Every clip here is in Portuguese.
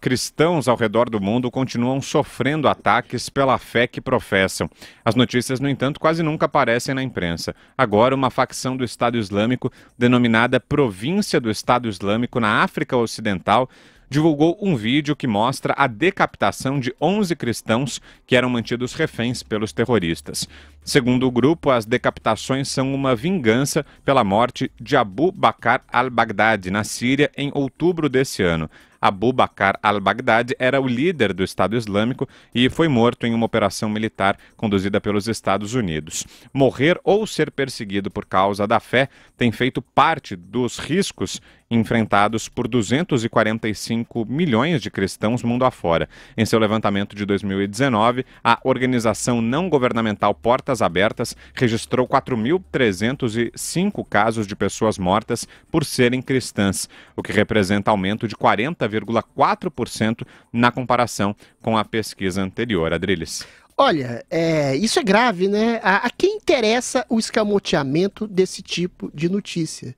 cristãos ao redor do mundo continuam sofrendo ataques pela fé que professam. As notícias, no entanto, quase nunca aparecem na imprensa. Agora, uma facção do Estado Islâmico, denominada Província do Estado Islâmico na África Ocidental, divulgou um vídeo que mostra a decapitação de 11 cristãos que eram mantidos reféns pelos terroristas. Segundo o grupo, as decapitações são uma vingança pela morte de Abu Bakr al-Baghdadi, na Síria, em outubro desse ano. Abu Bakr al-Baghdadi era o líder do Estado Islâmico e foi morto em uma operação militar conduzida pelos Estados Unidos. Morrer ou ser perseguido por causa da fé tem feito parte dos riscos enfrentados por 245 milhões de cristãos mundo afora. Em seu levantamento de 2019, a organização não governamental Portas Abertas registrou 4.305 casos de pessoas mortas por serem cristãs, o que representa aumento de 40 30,4% na comparação com a pesquisa anterior. Adriles. Olha, é, isso é grave, né? A, a quem interessa o escamoteamento desse tipo de notícia?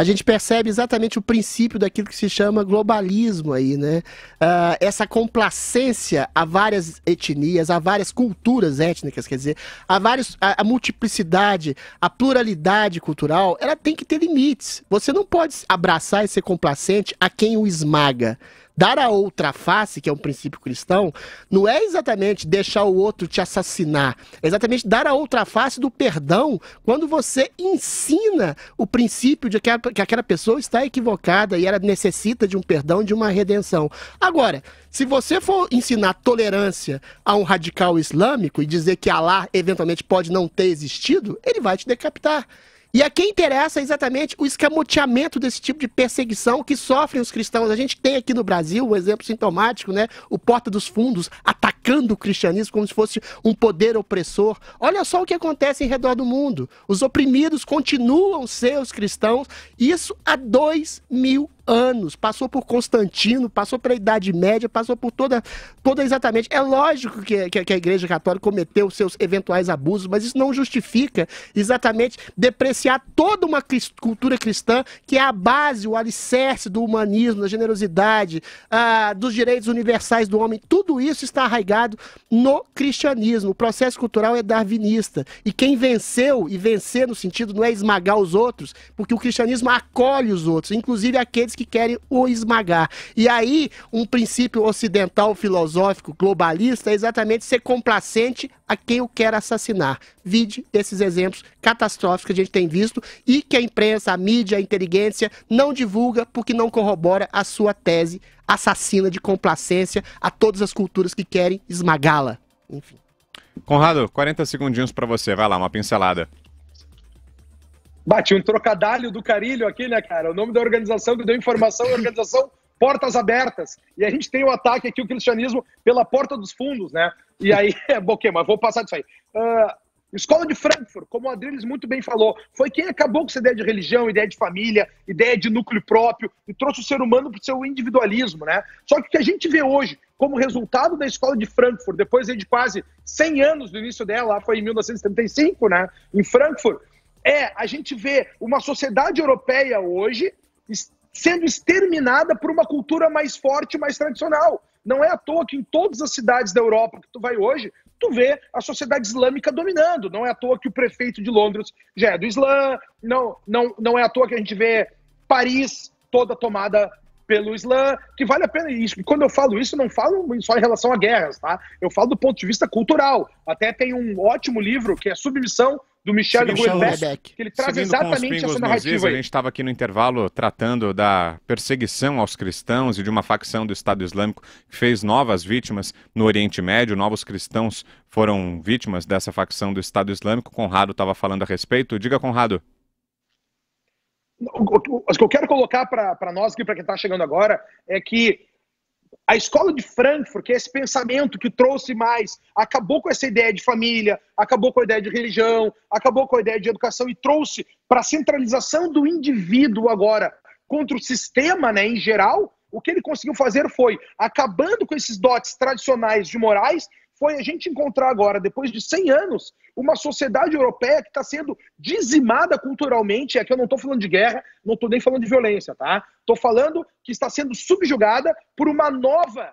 a gente percebe exatamente o princípio daquilo que se chama globalismo aí, né? Uh, essa complacência a várias etnias, a várias culturas étnicas, quer dizer, a vários a, a multiplicidade, a pluralidade cultural, ela tem que ter limites. Você não pode abraçar e ser complacente a quem o esmaga. Dar a outra face, que é um princípio cristão, não é exatamente deixar o outro te assassinar. É exatamente dar a outra face do perdão quando você ensina o princípio de que, a, que aquela pessoa está equivocada e ela necessita de um perdão, de uma redenção. Agora, se você for ensinar tolerância a um radical islâmico e dizer que Alá eventualmente pode não ter existido, ele vai te decapitar. E a quem interessa é exatamente o escamoteamento desse tipo de perseguição que sofrem os cristãos. A gente tem aqui no Brasil o um exemplo sintomático, né? O Porta dos Fundos atacado atacando o cristianismo como se fosse um poder opressor. Olha só o que acontece em redor do mundo. Os oprimidos continuam sendo cristãos, isso há dois mil anos, passou por Constantino, passou pela Idade Média, passou por toda, toda exatamente. É lógico que, que, que, a Igreja Católica cometeu seus eventuais abusos, mas isso não justifica exatamente depreciar toda uma cultura cristã que é a base, o alicerce do humanismo, da generosidade, ah, dos direitos universais do homem. Tudo isso está arraigado baseado no cristianismo. O processo cultural é darwinista. E quem venceu, e vencer no sentido não é esmagar os outros, porque o cristianismo acolhe os outros, inclusive aqueles que querem o esmagar. E aí, um princípio ocidental filosófico globalista é exatamente ser complacente a quem eu quero assassinar. Vide esses exemplos catastróficos que a gente tem visto e que a imprensa, a mídia, a inteligência não divulga porque não corrobora a sua tese assassina de complacência a todas as culturas que querem esmagá-la. Enfim. Conrado, 40 segundinhos para você. Vai lá, uma pincelada. Bati um trocadilho do carilho aqui, né, cara? O nome da organização que deu informação é Organização portas abertas. E a gente tem o ataque aqui, o cristianismo, pela porta dos fundos, né? E aí, é, bom, okay, mas vou passar disso aí. Uh, escola de Frankfurt, como o Adriles muito bem falou, foi quem acabou com essa ideia de religião, ideia de família, ideia de núcleo próprio e trouxe o ser humano para o seu individualismo, né? Só que o que a gente vê hoje como resultado da escola de Frankfurt, depois de quase 100 anos do início dela, lá foi em 1975, né? Em Frankfurt, é a gente vê uma sociedade europeia hoje sendo exterminada por uma cultura mais forte, mais tradicional. Não é à toa que em todas as cidades da Europa que tu vai hoje, tu vê a sociedade islâmica dominando. Não é à toa que o prefeito de Londres já é do Islã, não, não, não é à toa que a gente vê Paris toda tomada pelo Islã, que vale a pena isso. E quando eu falo isso, eu não falo só em relação a guerras, tá? Eu falo do ponto de vista cultural. Até tem um ótimo livro que é Submissão, do Michel Houellebecq, que ele traz Seguindo exatamente essa narrativa aí. A gente estava aqui no intervalo tratando da perseguição aos cristãos e de uma facção do Estado Islâmico que fez novas vítimas no Oriente Médio, novos cristãos foram vítimas dessa facção do Estado Islâmico. Conrado estava falando a respeito. Diga, Conrado. O que eu quero colocar para nós aqui, para quem está chegando agora, é que a escola de Frankfurt, que é esse pensamento que trouxe mais, acabou com essa ideia de família, acabou com a ideia de religião, acabou com a ideia de educação e trouxe para a centralização do indivíduo agora contra o sistema, né, em geral, o que ele conseguiu fazer foi acabando com esses dotes tradicionais de morais foi a gente encontrar agora, depois de 100 anos, uma sociedade europeia que está sendo dizimada culturalmente. É que eu não estou falando de guerra, não estou nem falando de violência, tá? Estou falando que está sendo subjugada por uma nova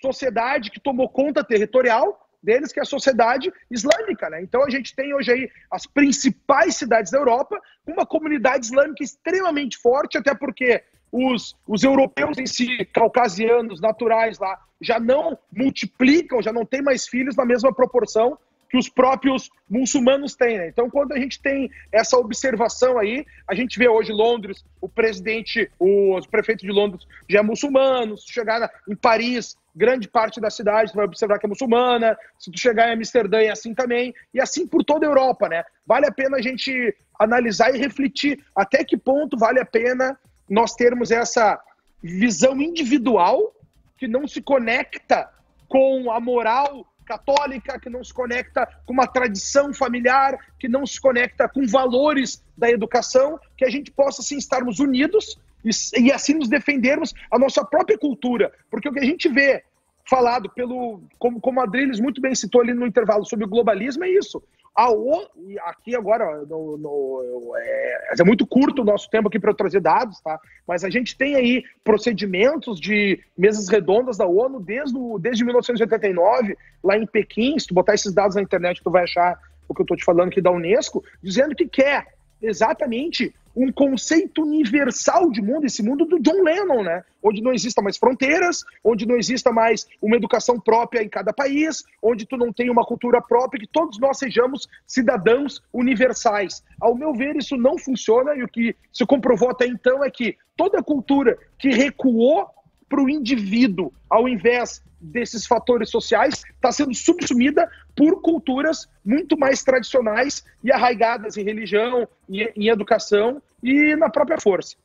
sociedade que tomou conta territorial deles, que é a sociedade islâmica. Né? Então a gente tem hoje aí as principais cidades da Europa com uma comunidade islâmica extremamente forte, até porque os, os europeus em si, caucasianos, naturais lá, já não multiplicam, já não tem mais filhos na mesma proporção que os próprios muçulmanos têm. Né? Então, quando a gente tem essa observação aí, a gente vê hoje Londres, o presidente, o, o prefeito de Londres já é muçulmano, se chegar em Paris, grande parte da cidade tu vai observar que é muçulmana, se tu chegar em Amsterdã é assim também, e assim por toda a Europa, né? Vale a pena a gente analisar e refletir até que ponto vale a pena nós termos essa visão individual que não se conecta com a moral católica, que não se conecta com uma tradição familiar, que não se conecta com valores da educação, que a gente possa sim estarmos unidos e, e assim nos defendermos a nossa própria cultura, porque o que a gente vê falado pelo como como Adriles muito bem citou ali no intervalo sobre o globalismo é isso. A ah, o, aqui agora, no, no é, é, muito curto o nosso tempo aqui para eu trazer dados, tá? Mas a gente tem aí procedimentos de mesas redondas da ONU desde, o, desde 1989, lá em Pequim. Se tu botar esses dados na internet, tu vai achar o que eu estou te falando aqui da Unesco, dizendo que quer exatamente um conceito universal de mundo, esse mundo do John Lennon, né? Onde não exista mais fronteiras, onde não exista mais uma educação própria em cada país, onde tu não tem uma cultura própria, que todos nós sejamos cidadãos universais. Ao meu ver, isso não funciona e o que se comprovou até então é que toda cultura que recuou para o indivíduo, ao invés desses fatores sociais, está sendo subsumida por culturas muito mais tradicionais e arraigadas em religião, em, em educação e na própria força.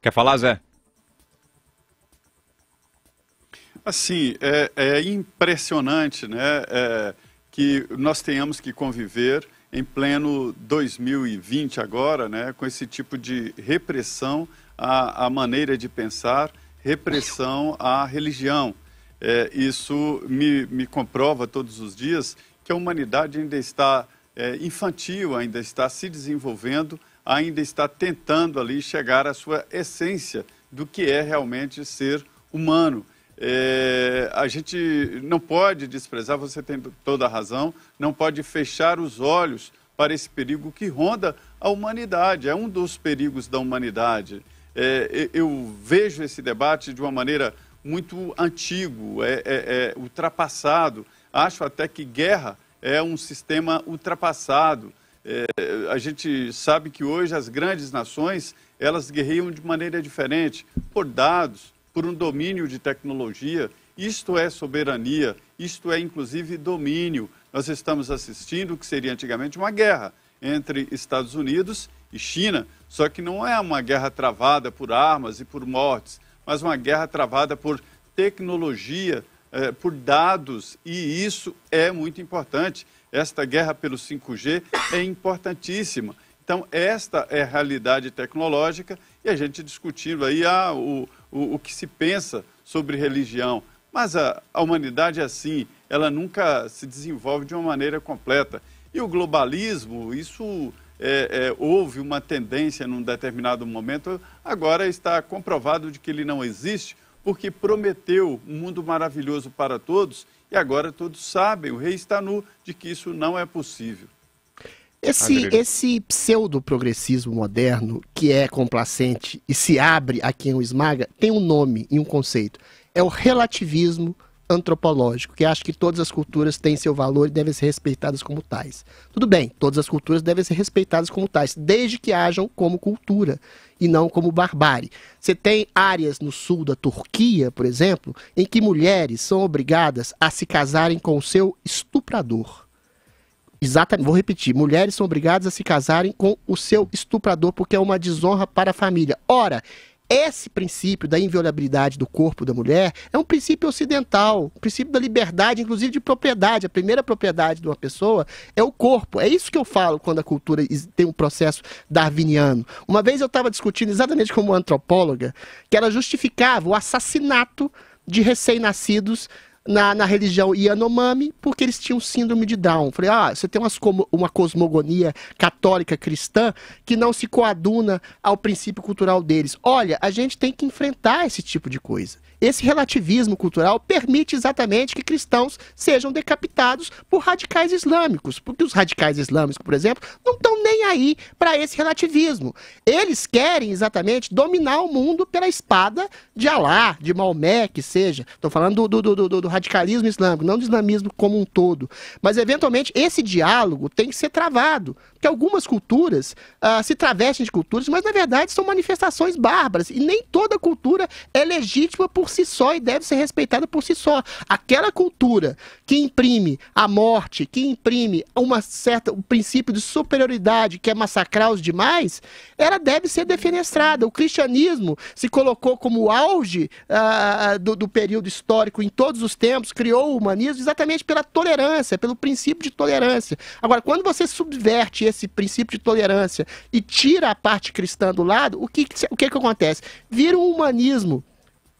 Quer falar, Zé? Assim, é, é impressionante né, é, que nós tenhamos que conviver em pleno 2020 agora, né, com esse tipo de repressão à, à maneira de pensar, repressão à religião. É, isso me, me comprova todos os dias que a humanidade ainda está é, infantil, ainda está se desenvolvendo, ainda está tentando ali chegar à sua essência do que é realmente ser humano. É, a gente não pode desprezar, você tem toda a razão, não pode fechar os olhos para esse perigo que ronda a humanidade, é um dos perigos da humanidade. É, eu vejo esse debate de uma maneira muito antigo, é, é, é ultrapassado. Acho até que guerra é um sistema ultrapassado. É, a gente sabe que hoje as grandes nações elas guerreiam de maneira diferente, por dados, por um domínio de tecnologia. Isto é soberania, isto é inclusive domínio. Nós estamos assistindo o que seria antigamente uma guerra entre Estados Unidos e China, só que não é uma guerra travada por armas e por mortes, mas uma guerra travada por tecnologia, eh, por dados, e isso é muito importante. Esta guerra pelo 5G é importantíssima. Então, esta é a realidade tecnológica e a gente discutindo aí ah, o, o, o que se pensa sobre religião. Mas a, a humanidade é assim, ela nunca se desenvolve de uma maneira completa. E o globalismo, isso é, é, houve uma tendência num determinado momento, agora está comprovado de que ele não existe, porque prometeu um mundo maravilhoso para todos e agora todos sabem, o rei está nu, de que isso não é possível. Esse, esse pseudo-progressismo moderno, que é complacente e se abre a quem o esmaga, tem um nome e um conceito. É o relativismo antropológico, que acha que todas as culturas têm seu valor e devem ser respeitadas como tais. Tudo bem, todas as culturas devem ser respeitadas como tais, desde que hajam como cultura e não como barbárie. Você tem áreas no sul da Turquia, por exemplo, em que mulheres são obrigadas a se casarem com o seu estuprador. Exatamente, vou repetir. Mulheres são obrigadas a se casarem com o seu estuprador porque é uma desonra para a família. Ora, esse princípio da inviolabilidade do corpo da mulher é um princípio ocidental, um princípio da liberdade, inclusive de propriedade. A primeira propriedade de uma pessoa é o corpo. É isso que eu falo quando a cultura tem um processo darwiniano. Uma vez eu estava discutindo exatamente como antropóloga que ela justificava o assassinato de recém-nascidos na, na religião Yanomami, porque eles tinham síndrome de Down. Falei, ah, você tem umas, uma cosmogonia católica cristã que não se coaduna ao princípio cultural deles. Olha, a gente tem que enfrentar esse tipo de coisa. Esse relativismo cultural permite exatamente que cristãos sejam decapitados por radicais islâmicos, porque os radicais islâmicos, por exemplo, não estão nem aí para esse relativismo. Eles querem exatamente dominar o mundo pela espada de Alá, de Maomé, que seja. Estou falando do, do, do, do, do radicalismo islâmico, não do islamismo como um todo. Mas, eventualmente, esse diálogo tem que ser travado, porque algumas culturas ah, se travestem de culturas, mas, na verdade, são manifestações bárbaras. E nem toda cultura é legítima por si só e deve ser respeitada por si só. Aquela cultura que imprime a morte, que imprime uma certa, um princípio de superioridade, que é massacrar os demais, ela deve ser defenestrada. O cristianismo se colocou como o auge ah, ah, do, do período histórico em todos os tempos, criou o humanismo exatamente pela tolerância, pelo princípio de tolerância. Agora, quando você subverte esse princípio de tolerância e tira a parte cristã do lado, o que, o que, que acontece? Vira um humanismo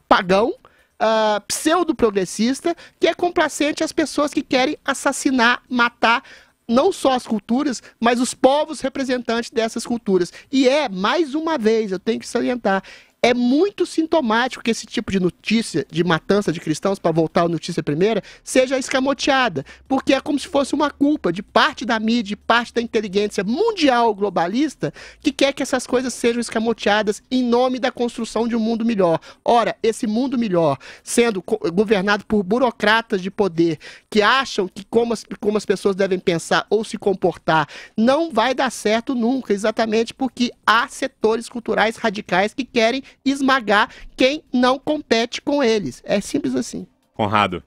pagão, uh, pseudo-progressista, que é complacente às pessoas que querem assassinar, matar, não só as culturas, mas os povos representantes dessas culturas. E é, mais uma vez, eu tenho que salientar, é muito sintomático que esse tipo de notícia de matança de cristãos, para voltar à notícia primeira, seja escamoteada, porque é como se fosse uma culpa de parte da mídia, de parte da inteligência mundial globalista, que quer que essas coisas sejam escamoteadas em nome da construção de um mundo melhor. Ora, esse mundo melhor, sendo governado por burocratas de poder que acham que como as, como as pessoas devem pensar ou se comportar, não vai dar certo nunca, exatamente porque há setores culturais radicais que querem esmagar quem não compete com eles. É simples assim. Conrado.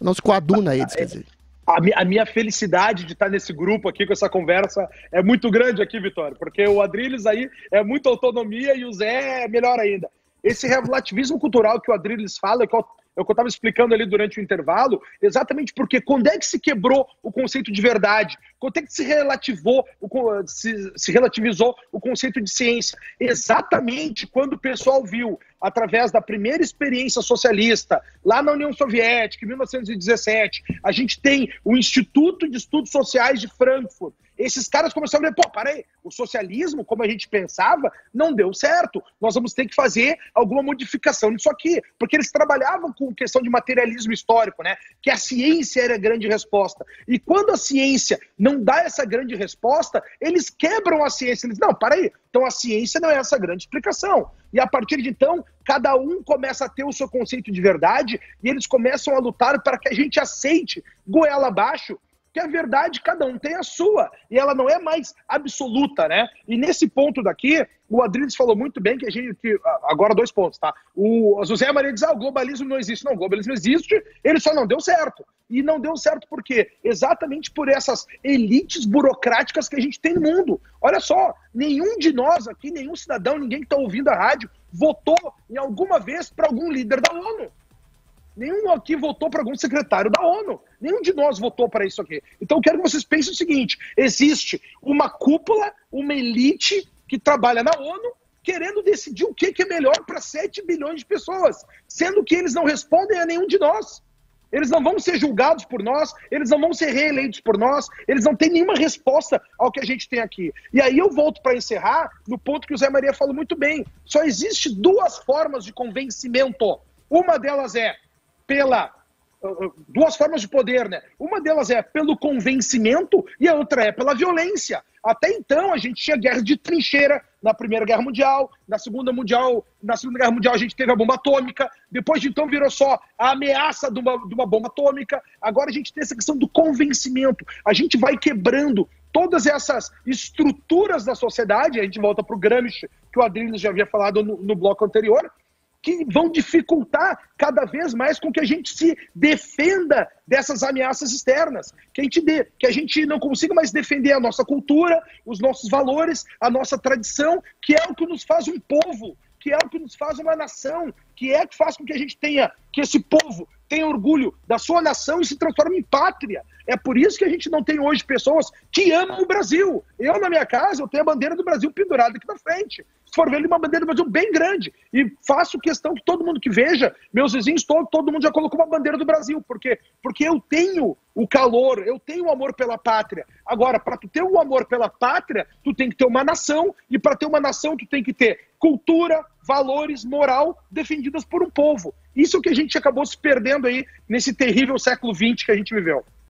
Não se coaduna eles, quer dizer. A, a, minha felicidade de estar nesse grupo aqui com essa conversa é muito grande aqui, Vitória, porque o Adrilles aí é muita autonomia e o Zé é melhor ainda. Esse relativismo cultural que o Adrilles fala, que eu é o que eu estava explicando ali durante o intervalo, exatamente porque quando é que se quebrou o conceito de verdade? Quando é que se relativou, se, se relativizou o conceito de ciência? Exatamente quando o pessoal viu através da primeira experiência socialista, lá na União Soviética, em 1917. A gente tem o Instituto de Estudos Sociais de Frankfurt. Esses caras começaram a dizer pô, peraí, o socialismo, como a gente pensava, não deu certo. Nós vamos ter que fazer alguma modificação nisso aqui. Porque eles trabalhavam com questão de materialismo histórico, né? Que a ciência era a grande resposta. E quando a ciência não dá essa grande resposta, eles quebram a ciência. Eles, não, peraí, então a ciência não é essa grande explicação. E a partir de então, cada um começa a ter o seu conceito de verdade e eles começam a lutar para que a gente aceite goela abaixo que é a verdade cada um tem a sua e ela não é mais absoluta, né? E nesse ponto daqui, o Adriles falou muito bem que a gente que, ah, agora dois pontos, tá? O José Maria diz: "Ah, o globalismo não existe". Não, o globalismo existe, ele só não deu certo. E não deu certo por quê? Exatamente por essas elites burocráticas que a gente tem no mundo. Olha só, nenhum de nós aqui, nenhum cidadão, ninguém que está ouvindo a rádio votou em alguma vez para algum líder da ONU. Nenhum aqui votou para algum secretário da ONU. Nenhum de nós votou para isso aqui. Então eu quero que vocês pensem o seguinte: existe uma cúpula, uma elite que trabalha na ONU querendo decidir o que é melhor para 7 bilhões de pessoas, sendo que eles não respondem a nenhum de nós. Eles não vão ser julgados por nós, eles não vão ser reeleitos por nós, eles não têm nenhuma resposta ao que a gente tem aqui. E aí eu volto para encerrar no ponto que o Zé Maria falou muito bem. Só existe duas formas de convencimento. Uma delas é pela ah, ah, duas formas de poder, né? Uma delas é pelo convencimento e a outra é pela violência. Até então a gente tinha guerra de trincheira na Primeira Guerra Mundial, na Segunda Mundial, na Segunda Guerra Mundial a gente teve a bomba atômica, depois de então virou só a ameaça de uma, de uma bomba atômica. Agora a gente tem essa questão do convencimento. A gente vai quebrando todas essas estruturas da sociedade, a gente volta para o Gramsci, que o Adriano já havia falado no, no bloco anterior, que vão dificultar cada vez mais com que a gente se defenda dessas ameaças externas, que a gente dê, que a gente não consiga mais defender a nossa cultura, os nossos valores, a nossa tradição, que é o que nos faz um povo, que é o que nos faz uma nação, que é o que faz com que a gente tenha, que esse povo tenha orgulho da sua nação e se transforme em pátria. É por isso que a gente não tem hoje pessoas que amam o Brasil. Eu, na minha casa, eu tenho a bandeira do Brasil pendurada aqui na frente for ver uma bandeira do Brasil bem grande. E faço questão que todo mundo que veja, meus vizinhos, todo, todo mundo já colocou uma bandeira do Brasil. Por quê? Porque eu tenho o calor, eu tenho o amor pela pátria. Agora, para tu ter o amor pela pátria, tu tem que ter uma nação, e para ter uma nação, tu tem que ter cultura, valores, moral defendidas por um povo. Isso é que a gente acabou se perdendo aí nesse terrível século XX que a gente viveu.